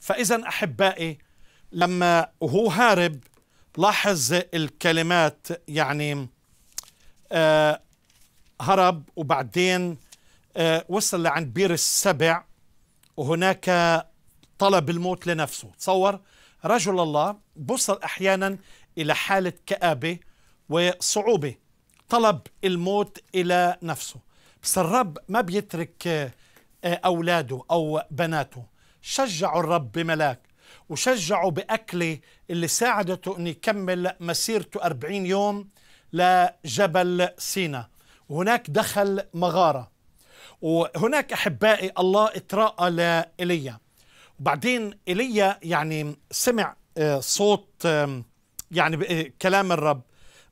فإذا أحبائي لما هو هارب لاحظ الكلمات يعني آه هرب وبعدين آه وصل لعند بير السبع وهناك طلب الموت لنفسه تصور رجل الله بوصل أحيانا إلى حالة كآبة وصعوبة طلب الموت إلى نفسه بس الرب ما بيترك آه، أولاده أو بناته شجعوا الرب بملاك وشجعوا بأكلة اللي ساعدته أن يكمل مسيرته أربعين يوم لجبل سينا وهناك دخل مغارة وهناك أحبائي الله اتراءى لإيليا وبعدين إيليا يعني سمع آه، صوت يعني آه، كلام الرب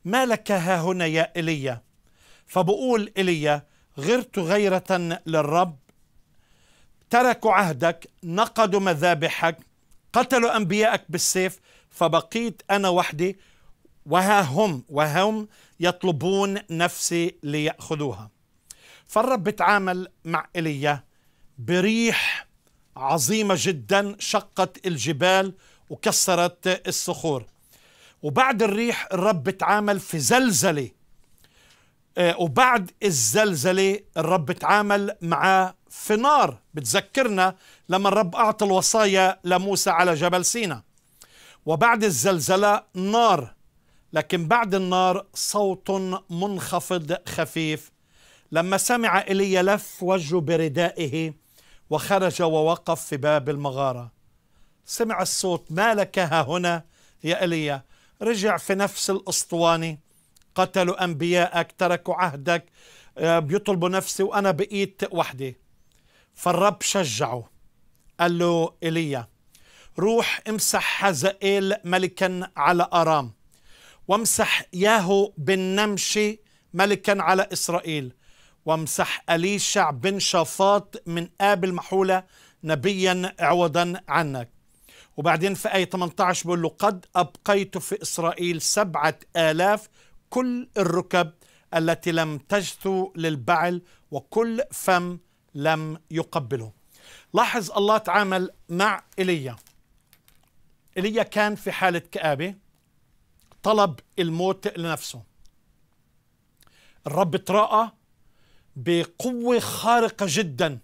ما لك ها هنا يا إيليا فبقول إيليا غرت غيرة للرب تركوا عهدك نقضوا مذابحك قتلوا أنبيائك بالسيف فبقيت أنا وحدي وها هم وهم يطلبون نفسي ليأخذوها فالرب بتعامل مع إيليا بريح عظيمة جدا شقت الجبال وكسرت الصخور وبعد الريح الرب بتعامل في زلزله آه، وبعد الزلزلة الرب تعامل معاه في نار بتذكرنا لما الرب أعطى الوصايا لموسى على جبل سينا وبعد الزلزلة نار لكن بعد النار صوت منخفض خفيف لما سمع إلي لف وجهه بردائه وخرج ووقف في باب المغارة سمع الصوت ما لك ها هنا يا إلي رجع في نفس الأسطوانة قتلوا أنبياءك تركوا عهدك آه، بيطلبوا نفسي وأنا بقيت وحدي فالرب شجعه قال له إيليا روح امسح حزائيل ملكا على أرام وامسح ياهو بن نمشي ملكا على إسرائيل وامسح أليشع بن شفاط من آب المحولة نبيا عوضا عنك وبعدين في آية 18 بيقول له قد أبقيت في إسرائيل سبعة آلاف كل الركب التي لم تجثو للبعل وكل فم لم يقبله لاحظ الله تعامل مع ايليا ايليا كان في حاله كابه طلب الموت لنفسه الرب تراءى بقوه خارقه جدا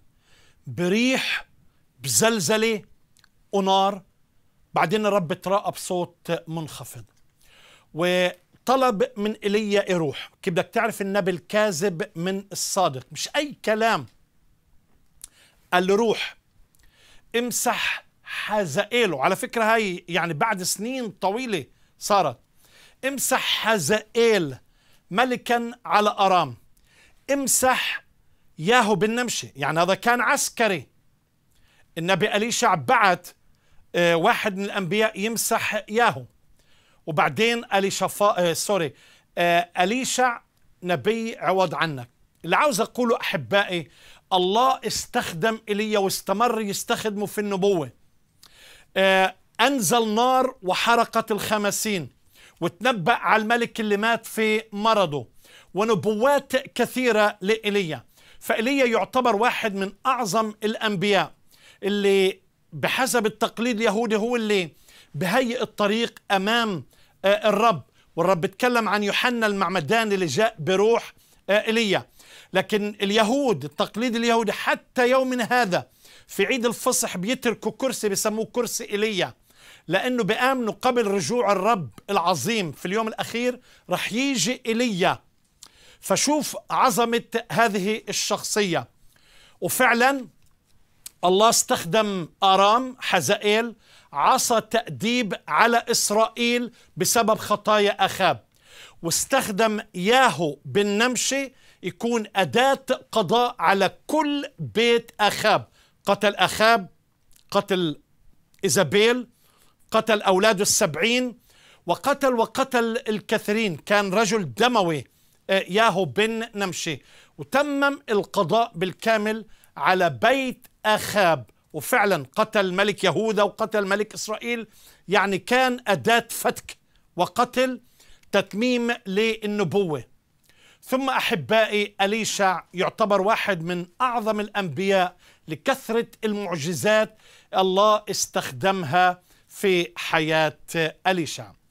بريح بزلزله ونار بعدين الرب تراءى بصوت منخفض و طلب من ايليا يروح كيف بدك تعرف النبي الكاذب من الصادق مش اي كلام قال له روح امسح حزائله على فكرة هاي يعني بعد سنين طويلة صارت امسح حزائل ملكا على أرام امسح ياهو بالنمشة يعني هذا كان عسكري النبي أليشع بعت آه، واحد من الأنبياء يمسح ياهو وبعدين الي اليشفا آه، سوري آه، اليشع نبي عوض عنك اللي عاوز اقوله احبائي الله استخدم ايليا واستمر يستخدمه في النبوه آه، انزل نار وحرقت الخمسين وتنبأ على الملك اللي مات في مرضه ونبوات كثيره لإيليا فإيليا يعتبر واحد من اعظم الانبياء اللي بحسب التقليد اليهودي هو اللي بهيئ الطريق امام آه، الرب والرب اتكلم عن يوحنا المعمداني اللي جاء بروح آه، ايليا لكن اليهود التقليد اليهودي حتى يومنا هذا في عيد الفصح بيتركوا كرسي بيسموه كرسي ايليا لانه بامنوا قبل رجوع الرب العظيم في اليوم الاخير رح يجي ايليا فشوف عظمه هذه الشخصيه وفعلا الله استخدم ارام حزائيل عصى تأديب على إسرائيل بسبب خطايا أخاب واستخدم ياهو بن نمشي يكون أداة قضاء على كل بيت أخاب قتل أخاب قتل إيزابيل قتل أولاده السبعين وقتل وقتل الكثيرين كان رجل دموي آه، ياهو بن نمشي وتمم القضاء بالكامل على بيت أخاب وفعلا قتل ملك يهوذا وقتل ملك إسرائيل يعني كان أداة فتك وقتل تتميم للنبوة ثم أحبائي أليشع يعتبر واحد من أعظم الأنبياء لكثرة المعجزات الله استخدمها في حياة أليشع